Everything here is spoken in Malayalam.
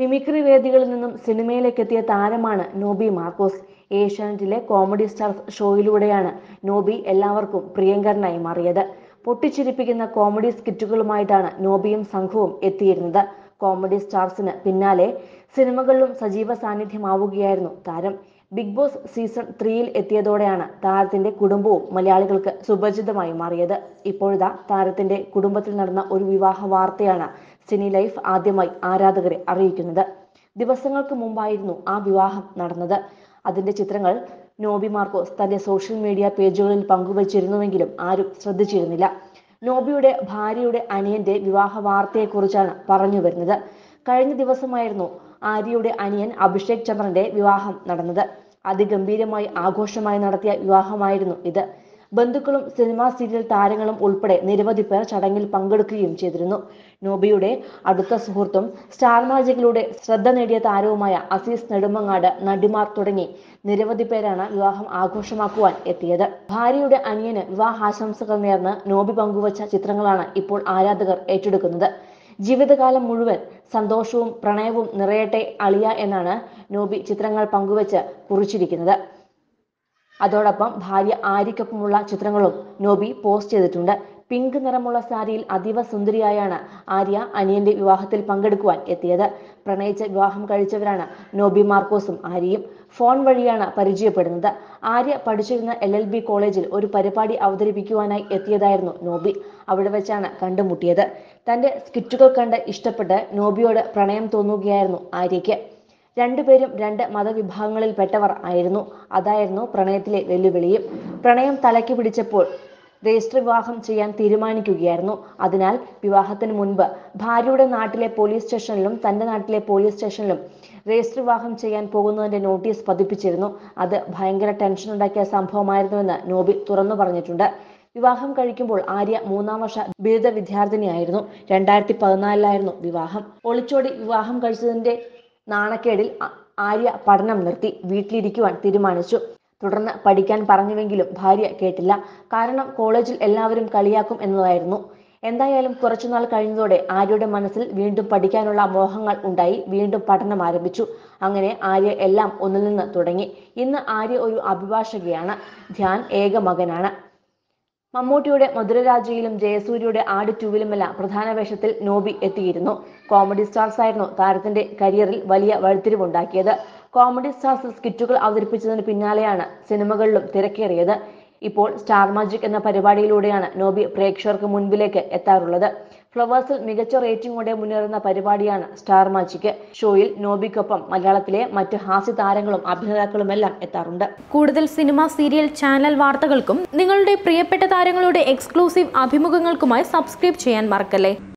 മിമിക്രി വേദികളിൽ നിന്നും സിനിമയിലേക്ക് എത്തിയ താരമാണ് നോബി മാർക്കോസ് ഏഷ്യാനെറ്റിലെ കോമഡി സ്റ്റാർ ഷോയിലൂടെയാണ് നോബി എല്ലാവർക്കും പ്രിയങ്കരനായി മാറിയത് പൊട്ടിച്ചിരിപ്പിക്കുന്ന കോമഡി സ്കിറ്റുകളുമായിട്ടാണ് നോബിയും സംഘവും എത്തിയിരുന്നത് കോമഡി സ്റ്റാർസിന് പിന്നാലെ സിനിമകളിലും സജീവ സാന്നിധ്യമാവുകയായിരുന്നു താരം ബിഗ് ബോസ് സീസൺ ത്രീയിൽ എത്തിയതോടെയാണ് താരത്തിന്റെ കുടുംബവും മലയാളികൾക്ക് സുപരിചിതമായി മാറിയത് ഇപ്പോഴിതാ താരത്തിന്റെ കുടുംബത്തിൽ നടന്ന ഒരു വിവാഹ വാർത്തയാണ് സിനി ലൈഫ് ആദ്യമായി ആരാധകരെ അറിയിക്കുന്നത് ദിവസങ്ങൾക്ക് മുമ്പായിരുന്നു ആ വിവാഹം നടന്നത് അതിന്റെ ചിത്രങ്ങൾ നോബി മാർക്കോസ് തന്റെ സോഷ്യൽ മീഡിയ പേജുകളിൽ പങ്കുവച്ചിരുന്നുവെങ്കിലും ആരും ശ്രദ്ധിച്ചിരുന്നില്ല നോബിയുടെ ഭാര്യയുടെ അനിയന്റെ വിവാഹ കുറിച്ചാണ് പറഞ്ഞു വരുന്നത് കഴിഞ്ഞ ദിവസമായിരുന്നു ആര്യയുടെ അനിയൻ അഭിഷേക് ചന്ദ്രന്റെ വിവാഹം നടന്നത് അതിഗംഭീരമായി ആഘോഷമായി നടത്തിയ വിവാഹമായിരുന്നു ഇത് ബന്ധുക്കളും സിനിമാ സീരിയൽ താരങ്ങളും ഉൾപ്പെടെ നിരവധി പേർ ചടങ്ങിൽ പങ്കെടുക്കുകയും ചെയ്തിരുന്നു നോബിയുടെ അടുത്ത സുഹൃത്തും സ്റ്റാർ മാജിക്കിലൂടെ ശ്രദ്ധ നേടിയ താരവുമായ അസീസ് നെടുമങ്ങാട് നടിമാർ തുടങ്ങി നിരവധി പേരാണ് വിവാഹം ആഘോഷമാക്കുവാൻ എത്തിയത് ഭാര്യയുടെ അനിയന് വിവാഹാശംസകൾ നേർന്ന് നോബി പങ്കുവച്ച ചിത്രങ്ങളാണ് ഇപ്പോൾ ആരാധകർ ഏറ്റെടുക്കുന്നത് ജീവിതകാലം മുഴുവൻ സന്തോഷവും പ്രണയവും നിറയട്ടെ അളിയ എന്നാണ് നോബി ചിത്രങ്ങൾ പങ്കുവച്ച് കുറിച്ചിരിക്കുന്നത് അതോടൊപ്പം ഭാര്യ ആര്യക്കൊപ്പമുള്ള ചിത്രങ്ങളും നോബി പോസ്റ്റ് ചെയ്തിട്ടുണ്ട് പിങ്ക് നിറമുള്ള സാരിയിൽ അതീവ സുന്ദരിയായാണ് ആര്യ അനിയന്റെ വിവാഹത്തിൽ പങ്കെടുക്കുവാൻ എത്തിയത് പ്രണയിച്ച വിവാഹം കഴിച്ചവരാണ് നോബി മാർക്കോസും ആര്യയും ഫോൺ വഴിയാണ് പരിചയപ്പെടുന്നത് ആര്യ പഠിച്ചിരുന്ന എൽ എൽ ബി കോളേജിൽ ഒരു പരിപാടി അവതരിപ്പിക്കുവാനായി എത്തിയതായിരുന്നു നോബി അവിടെ വെച്ചാണ് കണ്ടുമുട്ടിയത് തന്റെ സ്കിറ്റുകൾ കണ്ട് ഇഷ്ടപ്പെട്ട് നോബിയോട് പ്രണയം തോന്നുകയായിരുന്നു ആര്യയ്ക്ക് രണ്ടുപേരും രണ്ട് മതവിഭാഗങ്ങളിൽപ്പെട്ടവർ ആയിരുന്നു അതായിരുന്നു പ്രണയത്തിലെ വെല്ലുവിളിയും പ്രണയം തലക്ക് പിടിച്ചപ്പോൾ രജിസ്റ്റർ വിവാഹം ചെയ്യാൻ തീരുമാനിക്കുകയായിരുന്നു അതിനാൽ വിവാഹത്തിന് മുൻപ് ഭാര്യയുടെ നാട്ടിലെ പോലീസ് സ്റ്റേഷനിലും തന്റെ നാട്ടിലെ പോലീസ് സ്റ്റേഷനിലും രജിസ്റ്റർ വിവാഹം ചെയ്യാൻ പോകുന്നതിന്റെ നോട്ടീസ് പതിപ്പിച്ചിരുന്നു അത് ഭയങ്കര ടെൻഷൻ ഉണ്ടാക്കിയ സംഭവമായിരുന്നുവെന്ന് നോബി തുറന്നു പറഞ്ഞിട്ടുണ്ട് വിവാഹം കഴിക്കുമ്പോൾ ആര്യ മൂന്നാം വർഷ ബിരുദ വിദ്യാർത്ഥിനിയായിരുന്നു രണ്ടായിരത്തി പതിനാലിലായിരുന്നു വിവാഹം ഒളിച്ചോടി വിവാഹം കഴിച്ചതിന്റെ നാണക്കേടിൽ ആര്യ പഠനം നിർത്തി വീട്ടിലിരിക്കുവാൻ തീരുമാനിച്ചു തുടർന്ന് പഠിക്കാൻ പറഞ്ഞുവെങ്കിലും ഭാര്യ കേട്ടില്ല കാരണം കോളേജിൽ എല്ലാവരും കളിയാക്കും എന്നതായിരുന്നു എന്തായാലും കുറച്ചുനാൾ കഴിഞ്ഞതോടെ ആര്യയുടെ മനസ്സിൽ വീണ്ടും പഠിക്കാനുള്ള മോഹങ്ങൾ ഉണ്ടായി വീണ്ടും പഠനം ആരംഭിച്ചു അങ്ങനെ ആര്യ എല്ലാം ഒന്നിൽ നിന്ന് തുടങ്ങി ഇന്ന് ആര്യ ഒരു അഭിഭാഷകയാണ് ധ്യാൻ ഏക മകനാണ് മമ്മൂട്ടിയുടെ മധുരരാജയിലും ജയസൂര്യയുടെ ആട് ടൂവിലുമെല്ലാം പ്രധാന വേഷത്തിൽ നോബി എത്തിയിരുന്നു കോമഡി സ്റ്റാർസ് ആയിരുന്നു താരത്തിന്റെ കരിയറിൽ വലിയ വഴിത്തിരിവുണ്ടാക്കിയത് കോമഡി സ്റ്റാർസ് സ്കിറ്റുകൾ അവതരിപ്പിച്ചതിന് പിന്നാലെയാണ് സിനിമകളിലും തിരക്കേറിയത് ഇപ്പോൾ സ്റ്റാർ മാജിക് എന്ന പരിപാടിയിലൂടെയാണ് നോബി പ്രേക്ഷകർക്ക് മുൻപിലേക്ക് എത്താറുള്ളത് ഫ്ലവേഴ്സിൽ മികച്ച റേറ്റിംഗോടെ മുന്നേറുന്ന പരിപാടിയാണ് സ്റ്റാർ മാജിക്ക് ഷോയിൽ നോബിക്കൊപ്പം മലയാളത്തിലെ മറ്റ് ഹാസ്യ താരങ്ങളും അഭിനേതാക്കളുമെല്ലാം എത്താറുണ്ട് കൂടുതൽ സിനിമ സീരിയൽ ചാനൽ വാർത്തകൾക്കും നിങ്ങളുടെ പ്രിയപ്പെട്ട താരങ്ങളുടെ എക്സ്ക്ലൂസീവ് അഭിമുഖങ്ങൾക്കുമായി സബ്സ്ക്രൈബ് ചെയ്യാൻ മറക്കല്ലേ